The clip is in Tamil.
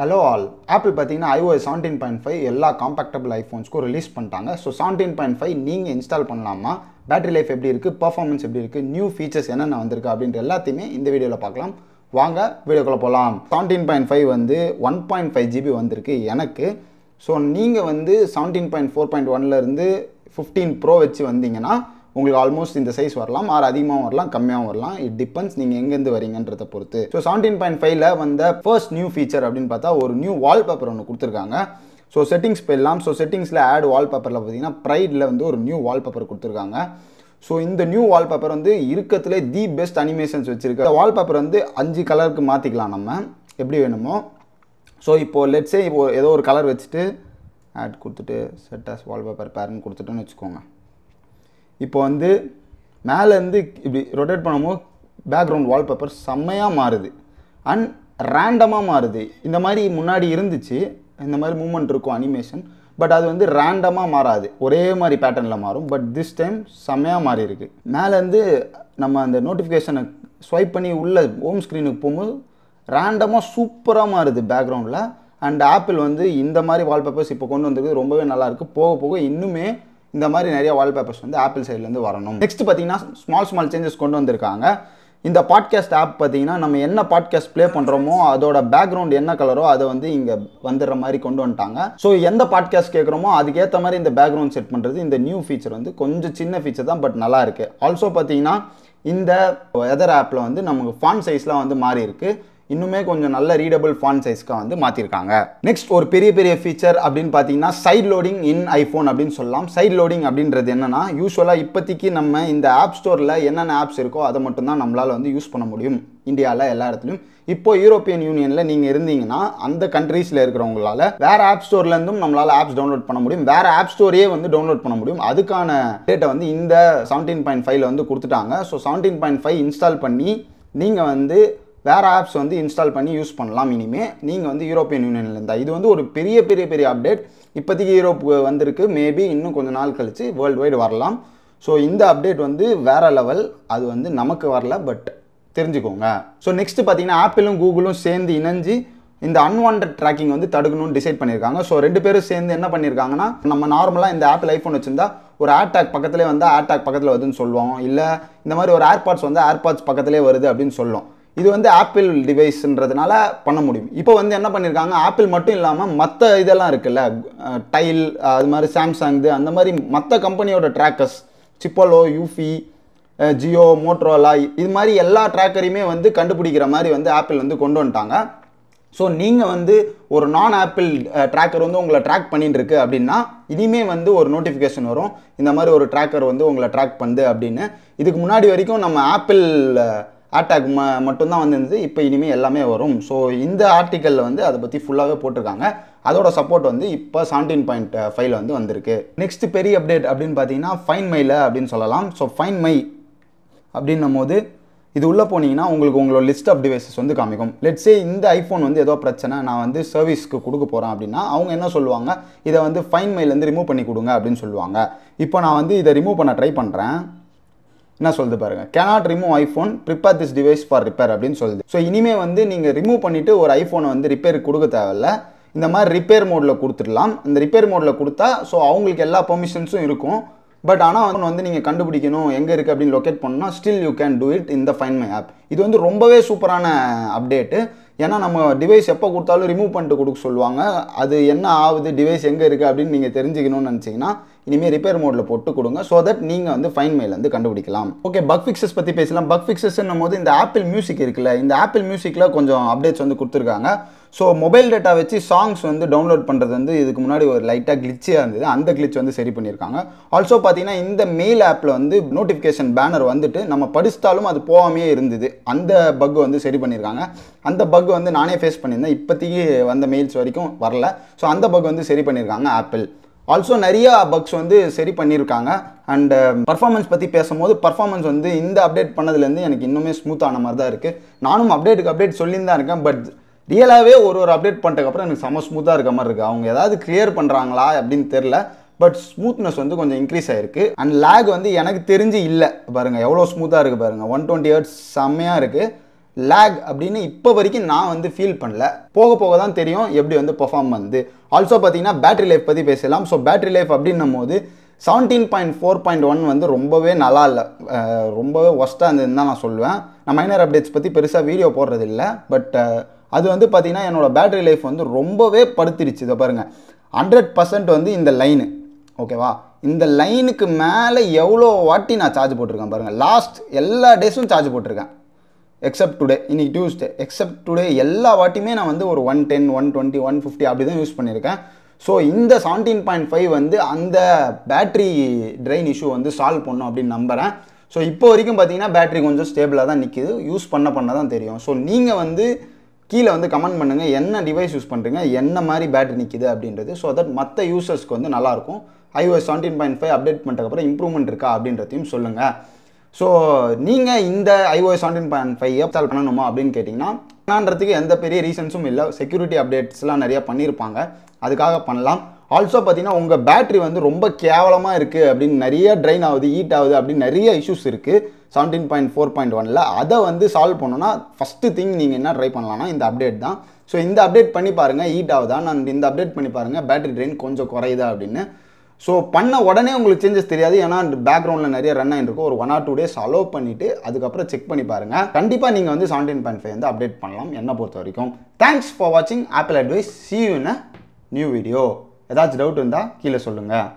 ஹலோ ஆல் ஆப்பிள் பார்த்தீங்கன்னா ஐஓஎஸ் செவன்டீன் பாயிண்ட் ஃபைவ் எல்லா காம்பேக்டபிள் ஐஃபோன்ஸ்க்கும் ரிலீஸ் பண்ணிட்டாங்க ஸோ செவன்டீன் பாயிண்ட் ஃபைவ் நீங்கள் இன்ஸ்டால் பண்ணலாமா பேட்டரி லைஃப் எப்படி இருக்குது பர்ஃபார்மன்ஸ் எப்படி இருக்குது நியூ ஃபீச்சர்ஸ் என்னென்ன வந்திருக்கு அப்படின்ற எல்லாத்தையுமே இந்த வீடியோவில் பார்க்கலாம் வாங்க வீடியோக்குள்ளே போகலாம் செவன்டீன் பாயிண்ட் ஃபைவ் வந்து ஒன் பாயிண்ட் ஃபைவ் ஜிபி வந்திருக்கு எனக்கு ஸோ நீங்கள் வந்து செவன்டீன் பாயிண்ட் ஃபோர் பாயிண்ட் ஒன்லேருந்து ஃபிஃப்டீன் ப்ரோ வச்சு வந்தீங்கன்னா உங்களுக்கு ஆல்மோஸ்ட் இந்த சைஸ் வரலாம் ஆறு அதிகமாகவும் வரலாம் கம்மியாகவும் வரலாம் இட் டிபெண்ட்ஸ் நீங்கள் எங்கேருந்து வரீங்கன்றத பொறுத்து ஸோ செவன்டீன் பாயிண்ட் ஃபைவ்ல வந்த ஃபர்ஸ்ட் நியூ ஃபீச்சர் அப்படின்னு பார்த்தா ஒரு நியூ வால்பேப்பர் ஒன்று கொடுத்துருக்காங்க ஸோ செட்டிங்ஸ் போயிடலாம் ஸோ செட்டிங்ஸில் ஆட் வால்பேப்பரில் பார்த்தீங்கன்னா ப்ரைடில் வந்து ஒரு நியூ வால்பேப்பர் கொடுத்துருக்காங்க ஸோ இந்த நியூ வால்பேப்பர் வந்து இருக்கத்துலேயே தி பெஸ்ட் அனிமேஷன்ஸ் வச்சுருக்கு வால்பேப்பர் வந்து அஞ்சு கலருக்கு மாற்றிக்கலாம் நம்ம எப்படி வேணுமோ ஸோ இப்போது லெட்ஸே இப்போ ஏதோ ஒரு கலர் வச்சுட்டு ஆட் கொடுத்துட்டு செட் ஆஸ் வால்பேப்பர் பேர்னு கொடுத்துட்டோன்னு வச்சுக்கோங்க இப்போ வந்து மேலேருந்து இப்படி ரொட்டேட் பண்ணும்போது பேக்ரவுண்ட் வால்பேப்பர் செம்மையாக மாறுது அண்ட் ரேண்டமாக மாறுது இந்த மாதிரி முன்னாடி இருந்துச்சு இந்த மாதிரி மூமெண்ட் இருக்கும் அனிமேஷன் பட் அது வந்து ரேண்டமாக மாறாது ஒரே மாதிரி பேட்டர்னில் மாறும் பட் திஸ் டைம் செம்மையாக மாறி இருக்கு மேலேருந்து நம்ம அந்த நோட்டிஃபிகேஷனை ஸ்வைப் பண்ணி உள்ள ஹோம் ஸ்க்ரீனுக்கு போகும்போது ரேண்டமாக சூப்பராக மாறுது பேக்ரவுண்டில் அண்ட் ஆப்பிள் வந்து இந்த மாதிரி வால்பேப்பர்ஸ் இப்போ கொண்டு வந்திருக்கு ரொம்பவே நல்லாயிருக்கு போக போக இன்னுமே இந்த மாதிரி நிறைய வால் பேப்பர்ஸ் வந்து ஆப்பிள் சைட்லேருந்து வரணும் நெக்ஸ்ட் பார்த்தீங்கன்னா ஸ்மால் ஸ்மால் சேஞ்சஸ் கொண்டு வந்திருக்காங்க இந்த பாட்காஸ்ட் ஆப் பார்த்தீங்கன்னா நம்ம என்ன பாட்காஸ்ட் ப்ளே பண்ணுறோமோ அதோட பேக்ரவுண்ட் என்ன கலரோ அதை வந்து இங்கே வந்துடுற மாதிரி கொண்டு வந்துட்டாங்க ஸோ எந்த பாட்காஸ்ட் கேட்குறோமோ அதுக்கேற்ற மாதிரி இந்த பேக்ரவுண்ட் செட் பண்ணுறது இந்த நியூ ஃபீச்சர் வந்து கொஞ்சம் சின்ன ஃபீச்சர் தான் பட் நல்லா இருக்குது ஆல்சோ பார்த்தீங்கன்னா இந்த வெதர் ஆப்பில் வந்து நமக்கு ஃபான் சைஸ்லாம் வந்து மாறி இருக்குது இன்னுமே கொஞ்சம் நல்ல ரீடபிள் ஃபான் சைஸ்க்காக வந்து மாற்றிருக்காங்க நெக்ஸ்ட் ஒரு பெரிய பெரிய ஃபீச்சர் அப்படின்னு பார்த்தீங்கன்னா சைட் லோடிங் இன் ஐஃபோன் அப்படின்னு சொல்லலாம் சைட் லோடிங் அப்படின்றது என்னன்னா யூஸ்வலாக இப்போதைக்கு நம்ம இந்த ஆப் ஸ்டோரில் என்னென்ன ஆப்ஸ் இருக்கோ அதை மட்டும்தான் நம்மளால் வந்து யூஸ் பண்ண முடியும் இந்தியாவில் எல்லா இடத்துலையும் இப்போ யூரோப்பியன் யூனியனில் நீங்கள் இருந்தீங்கன்னா அந்த கண்ட்ரீஸில் இருக்கிறவங்களால வேறு ஆப் ஸ்டோர்லேருந்தும் நம்மளால் ஆப்ஸ் டவுன்லோட் பண்ண முடியும் வேறு ஆப் ஸ்டோரே வந்து டவுன்லோட் பண்ண முடியும் அதுக்கான டேட்டை வந்து இந்த செவன்டீன் பாயிண்ட் ஃபைவ்ல வந்து கொடுத்துட்டாங்க so seventeen point five install பண்ணி நீங்கள் வந்து வேறு ஆப்ஸ் வந்து இன்ஸ்டால் பண்ணி யூஸ் பண்ணலாம் இனிமேல் நீங்கள் வந்து யூரோப்பியன் யூனியனில் இருந்தால் இது வந்து ஒரு பெரிய பெரிய பெரிய அப்டேட் இப்போதைக்கு யூரோப் வந்திருக்கு மேபி இன்னும் கொஞ்சம் நாள் கழித்து வேர்ல்டு வைடு வரலாம் ஸோ இந்த அப்டேட் வந்து வேறு லெவல் அது வந்து நமக்கு வரல பட் தெரிஞ்சுக்கோங்க ஸோ நெக்ஸ்ட்டு பார்த்தீங்கன்னா ஆப்பிளும் கூகுளும் சேர்ந்து இணைஞ்சு இந்த அன்வான்ட் ட்ராக்கிங் வந்து தடுக்கணும்னு டிசைட் பண்ணியிருக்காங்க ஸோ ரெண்டு பேரும் சேர்ந்து என்ன பண்ணியிருக்காங்கன்னா நம்ம நார்மலாக இந்த ஆப்பிள் ஐஃபோன் வச்சிருந்தா ஒரு ஆர்டாக் பக்கத்துலேயே வந்து ஆர்டாக் பக்கத்தில் வருதுன்னு சொல்லுவோம் இல்லை இந்த மாதிரி ஒரு ஏர்பாட்ஸ் வந்து ஏர்பாட்ஸ் பக்கத்துலேயே வருது அப்படின்னு சொல்லுவோம் இது வந்து ஆப்பிள் டிவைஸ்ன்றதுனால பண்ண முடியும் இப்போ வந்து என்ன பண்ணியிருக்காங்க ஆப்பிள் மட்டும் இல்லாமல் மற்ற இதெல்லாம் இருக்குல்ல டைல் அது மாதிரி சாம்சங் இது அந்த மாதிரி மற்ற கம்பெனியோட trackers Chipolo eufy Jio Motorola இது மாதிரி எல்லா ட்ராக்கரையுமே வந்து கண்டுபிடிக்கிற மாதிரி வந்து ஆப்பிள் வந்து கொண்டு வந்துட்டாங்க ஸோ நீங்கள் வந்து ஒரு நான் ஆப்பிள் ட்ராக்கர் வந்து உங்களை ட்ராக் பண்ணிட்டுருக்கு அப்படின்னா இனிமே வந்து ஒரு நோட்டிஃபிகேஷன் வரும் இந்த மாதிரி ஒரு ட்ராக்கர் வந்து உங்களை ட்ராக் பண்ணுது அப்படின்னு இதுக்கு முன்னாடி வரைக்கும் நம்ம ஆப்பிள் ஆட்டாக் ம மட்டும்தான் வந்துருந்தது இப்போ இனிமேல் எல்லாமே வரும் ஸோ இந்த ஆர்டிக்கலில் வந்து அதை பற்றி ஃபுல்லாகவே போட்டிருக்காங்க அதோட சப்போர்ட் வந்து இப்போ செவன்டீன் பாயிண்ட் ஃபைவ்ல வந்து வந்திருக்கு நெக்ஸ்ட் பெரிய அப்டேட் அப்படின்னு பார்த்தீங்கன்னா ஃபைன் மைல அப்படின்னு சொல்லலாம் ஸோ ஃபைன் மை அப்படின்னும் போது இது உள்ளே போனீங்கன்னா உங்களுக்கு உங்களோட லிஸ்ட் ஆஃப் டிவைசஸ் வந்து காமிக்கும் லெட்ஸே இந்த ஐஃபோன் வந்து ஏதோ பிரச்சனை நான் வந்து சர்வீஸ்க்கு கொடுக்க போகிறேன் அப்படின்னா அவங்க என்ன சொல்லுவாங்க இதை வந்து ஃபைன் மைலேருந்து ரிமூவ் பண்ணி கொடுங்க அப்படின்னு சொல்லுவாங்க இப்போ நான் வந்து இதை ரிமூவ் பண்ண ட்ரை பண்ணுறேன் என்ன சொல்லுது பாருங்கள் cannot remove iPhone prepare this device for repair அப்படின்னு சொல்லுது ஸோ இனிமேல் வந்து நீங்கள் ரிமூவ் பண்ணிவிட்டு ஒரு ஐஃபோனை வந்து ரிப்பேர் கொடுக்க தேவையில்ல இந்த மாதிரி ரிப்பேர் மோடில் கொடுத்துடலாம் இந்த ரிப்பேர் மோடில் கொடுத்தா ஸோ அவங்களுக்கு எல்லா பெர்மிஷன்ஸும் இருக்கும் பட் ஆனால் வந்து வந்து நீங்கள் கண்டுபிடிக்கணும் எங்கே இருக்குது அப்படின்னு லொக்கேட் பண்ணால் still you can do it இந்த ஃபைன் மை ஆப் இது வந்து ரொம்பவே சூப்பரான அப்டேட்டு ஏன்னா நம்ம டிவைஸ் எப்போ கொடுத்தாலும் ரிமூவ் பண்ணிட்டு கொடுக்க சொல்லுவாங்க அது என்ன ஆகுது டிவைஸ் எங்கே இருக்குது அப்படின்னு நீங்கள் தெரிஞ்சுக்கணும்னு நினச்சிங்கன்னா இனிமேல் ரிப்பேர் மோடில் போட்டு கொடுங்க ஸோ தட் நீங்கள் வந்து ஃபைன் மெயில் வந்து கண்டுபிடிக்கலாம் ஓகே பக் ஃபிக்ஸஸ் பற்றி பேசலாம் பக் ஃபிக்ஸஸ்ன்னும் போது இந்த ஆப்பிள் மியூசிக் இருக்குல்ல இந்த ஆப்பிள் மியூசிக்கில் கொஞ்சம் அப்டேட்ஸ் வந்து கொடுத்துருக்காங்க ஸோ மொபைல் டேட்டா வச்சு சாங்ஸ் வந்து டவுன்லோட் பண்ணுறது வந்து இதுக்கு முன்னாடி ஒரு லைட்டாக கிளிச்சியாக இருந்தது அந்த கிளிச் வந்து சரி பண்ணியிருக்காங்க ஆல்சோ பார்த்தீங்கன்னா இந்த மெயில் ஆப்பில் வந்து நோட்டிஃபிகேஷன் பேனர் வந்துட்டு நம்ம படித்தாலும் அது போகாமே இருந்தது அந்த பக் வந்து சரி பண்ணியிருக்காங்க அந்த பக் வந்து நானே ஃபேஸ் பண்ணியிருந்தேன் இப்போதைக்கு வந்த மெயில்ஸ் வரைக்கும் வரல ஸோ அந்த பக் வந்து சரி பண்ணியிருக்காங்க ஆப்பிள் ஆல்சோ நிறையா பக்ஸ் வந்து சரி பண்ணியிருக்காங்க அண்டு பர்ஃபார்மன்ஸ் பற்றி பேசும்போது பர்ஃபார்மன்ஸ் வந்து இந்த அப்டேட் பண்ணதுலேருந்து எனக்கு இன்னுமே ஸ்மூத்தான மாதிரி தான் இருக்குது நானும் அப்டேட்டுக்கு அப்டேட் சொல்லியிருந்தான் இருக்கேன் பட் ரியலாகவே ஒரு ஒரு அப்டேட் பண்ணிட்டக்கப்புறம் எனக்கு செம்ம ஸ்மூத்தாக இருக்க மாதிரி இருக்குது அவங்க ஏதாவது கிளியர் பண்ணுறாங்களா அப்படின்னு தெரில பட் ஸ்மூத்னஸ் வந்து கொஞ்சம் இன்க்ரீஸ் ஆகிருக்கு அண்ட் லேக் வந்து எனக்கு தெரிஞ்சு இல்லை பாருங்கள் எவ்வளோ ஸ்மூத்தாக இருக்குது பாருங்கள் ஒன் டுவெண்ட்டி ஹர்ட்ஸ் செம்மையாக இருக்குது லேக் அப்படின்னு இப்போ வரைக்கும் நான் வந்து ஃபீல் பண்ணல போக போக தான் தெரியும் எப்படி வந்து பர்ஃபார்ம் வந்து ஆல்சோ பார்த்தீங்கன்னா பேட்ரி லைஃப் பற்றி பேசலாம் ஸோ பேட்டரி லைஃப் அப்படின்னும் போது seventeen point four point one வந்து ரொம்பவே நல்லா இல்லை ரொம்பவே ஒஸ்ட்டாக இருந்ததுன்னு தான் நான் சொல்லுவேன் நான் மைனர் அப்டேட்ஸ் பற்றி பெருசாக வீடியோ போடுறதில்ல பட் அது வந்து பார்த்திங்கன்னா என்னோடய பேட்ரி லைஃப் வந்து ரொம்பவே படுத்திருச்சு இதை பாருங்கள் ஹண்ட்ரட் பர்சன்ட் வந்து இந்த லைனு ஓகேவா இந்த லைனுக்கு மேலே எவ்வளோ வாட்டி நான் சார்ஜ் போட்டிருக்கேன் பாருங்கள் லாஸ்ட் எல்லா டேஸும் சார்ஜ் போட்டிருக்கேன் எக்ஸப்ட் டுடே இன்றைக்கி டியூஸ்டே எக்ஸப்ட் டுடே எல்லா வாட்டியுமே நான் வந்து ஒரு one ten one twenty one fifty அப்படி தான் யூஸ் பண்ணியிருக்கேன் ஸோ இந்த செவன்டீன் பாயிண்ட் ஃபைவ் வந்து அந்த பேட்ரி ட்ரெயின் இஷ்யூ வந்து சால்வ் பண்ணும் அப்படின்னு நம்புகிறேன் ஸோ இப்போ வரைக்கும் பார்த்தீங்கன்னா பேட்ரி கொஞ்சம் ஸ்டேபிளாக தான் நிற்கிது யூஸ் பண்ண பண்ண தான் தெரியும் ஸோ நீங்கள் வந்து கீழே வந்து கமெண்ட் பண்ணுங்கள் என்ன டிவைஸ் யூஸ் பண்ணுறீங்க என்ன மாதிரி பேட்ரி நிற்கிது அப்படின்றது ஸோ தட் மற்ற யூசர்ஸ்க்கு வந்து நல்லாயிருக்கும் iOS seventeen point five update பண்ணுறதுக்கப்புறம் இம்ப்ரூவ்மெண்ட் இருக்கா அப்படின்றதையும் சொல்லுங்கள் ஸோ நீங்கள் இந்த iOS seventeen point five install பண்ணணுமா அப்படின்னு கேட்டிங்கன்னா பண்ணான்றதுக்கு எந்த பெரிய ரீசன்ஸும் இல்லை செக்யூரிட்டி அப்டேட்ஸ்லாம் நிறையா பண்ணியிருப்பாங்க அதுக்காக பண்ணலாம் ஆல்சோ பார்த்தீங்கன்னா உங்கள் பேட்ரி வந்து ரொம்ப கேவலமாக இருக்குது அப்படின்னு நிறைய ட்ரைன் ஆகுது ஹீட் ஆகுது அப்படின்னு நிறைய இஷ்யூஸ் இருக்குது செவன்டீன் பாயிண்ட் ஃபோர் பாயிண்ட் ஒனில் அதை வந்து சால்வ் பண்ணணும்னா ஃபஸ்ட்டு திங் நீங்கள் என்ன ட்ரை பண்ணலாம்னா இந்த அப்டேட் தான் ஸோ இந்த அப்டேட் பண்ணி பாருங்கள் ஹீட் ஆகுதா நான் இந்த அப்டேட் பண்ணி பாருங்கள் பேட்டரி ட்ரெயின் கொஞ்சம் குறையுதா அப்படின்னு ஸோ பண்ண உடனே உங்களுக்கு சேஞ்சஸ் தெரியாது ஏன்னா பேக்ரவுண்டில் நிறைய ரன் ஆகிருக்கும் ஒரு one or two days allow பண்ணிவிட்டு அதுக்கப்புறம் செக் பண்ணி பாருங்கள் கண்டிப்பாக நீங்கள் வந்து செவன்டீன் பாயிண்ட் ஃபைவ் வந்து அப்டேட் பண்ணலாம் என்னை பொறுத்த வரைக்கும் தேங்க்ஸ் ஃபார் வாட்சிங் Apple advice see you new video ஏதாச்சும் டவுட் இருந்தால் கீழே சொல்லுங்கள்